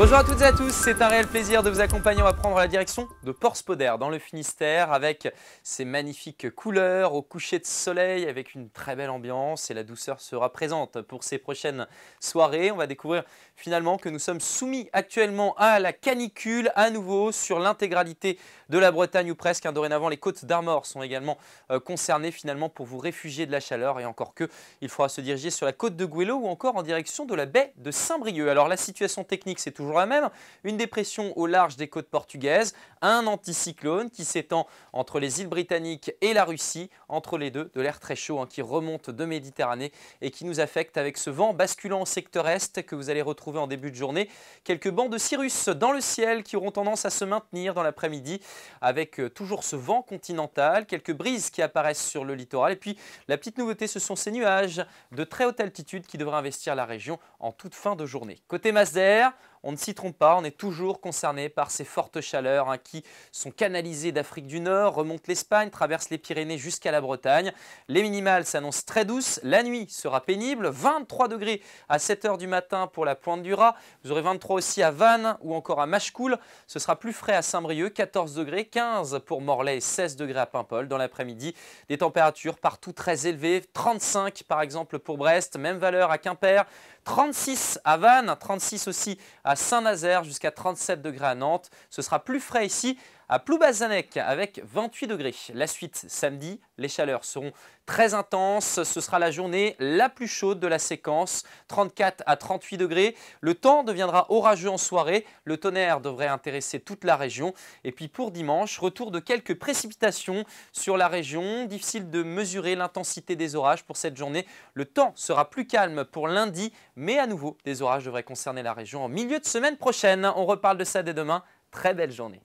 Bonjour à toutes et à tous, c'est un réel plaisir de vous accompagner. On va prendre la direction de Port Spoder dans le Finistère avec ses magnifiques couleurs au coucher de soleil avec une très belle ambiance et la douceur sera présente pour ces prochaines soirées. On va découvrir finalement que nous sommes soumis actuellement à la canicule à nouveau sur l'intégralité de la Bretagne ou presque. Hein. Dorénavant, les côtes d'Armor sont également euh, concernées finalement pour vous réfugier de la chaleur et encore que il faudra se diriger sur la côte de Guélo ou encore en direction de la baie de Saint-Brieuc. Alors la situation technique c'est toujours la même. Une dépression au large des côtes portugaises, un anticyclone qui s'étend entre les îles britanniques et la Russie, entre les deux, de l'air très chaud hein, qui remonte de Méditerranée et qui nous affecte avec ce vent basculant au secteur est que vous allez retrouver en début de journée. Quelques bancs de cirrus dans le ciel qui auront tendance à se maintenir dans l'après-midi avec euh, toujours ce vent continental, quelques brises qui apparaissent sur le littoral et puis la petite nouveauté ce sont ces nuages de très haute altitude qui devraient investir la région en toute fin de journée. Côté masse d'air, on ne s'y trompe pas, on est toujours concerné par ces fortes chaleurs hein, qui sont canalisées d'Afrique du Nord, remontent l'Espagne, traversent les Pyrénées jusqu'à la Bretagne. Les minimales s'annoncent très douces, la nuit sera pénible, 23 degrés à 7h du matin pour la Pointe du Raz, vous aurez 23 aussi à Vannes ou encore à Machecoul, ce sera plus frais à Saint-Brieuc, 14 degrés, 15 pour Morlaix et 16 degrés à Paimpol dans l'après-midi. Des températures partout très élevées, 35 par exemple pour Brest, même valeur à Quimper, 36 à Vannes, 36 aussi à Saint-Nazaire, jusqu'à 37 degrés à Nantes. Ce sera plus frais ici, à Ploubazanec avec 28 degrés. La suite samedi, les chaleurs seront très intenses. Ce sera la journée la plus chaude de la séquence, 34 à 38 degrés. Le temps deviendra orageux en soirée. Le tonnerre devrait intéresser toute la région. Et puis pour dimanche, retour de quelques précipitations sur la région. Difficile de mesurer l'intensité des orages pour cette journée. Le temps sera plus calme pour lundi, mais à nouveau, des orages devraient concerner la région en milieu de semaine prochaine. On reparle de ça dès demain. Très belle journée.